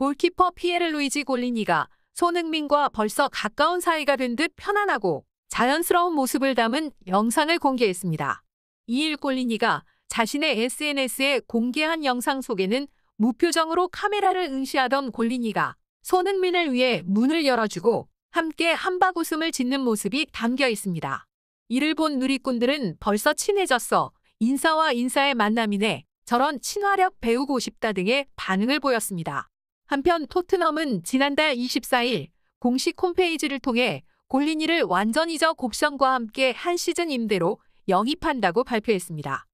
골키퍼 피에르 루이지 골리니가 손흥민과 벌써 가까운 사이가 된 듯 편안하고 자연스러운 모습을 담은 영상을 공개했습니다. 2일 골리니가 자신의 SNS에 공개한 영상 속에는 무표정으로 카메라를 응시하던 골리니가 손흥민을 위해 문을 열어주고 함께 한박 웃음을 짓는 모습이 담겨 있습니다. 이를 본 누리꾼들은 벌써 친해졌어 인사와 인사의 만남이네 저런 친화력 배우고 싶다 등의 반응을 보였습니다. 한편 토트넘은 지난달 24일 공식 홈페이지를 통해 골린이를 완전 이적 곱션과 함께 한 시즌 임대로 영입한다고 발표했습니다.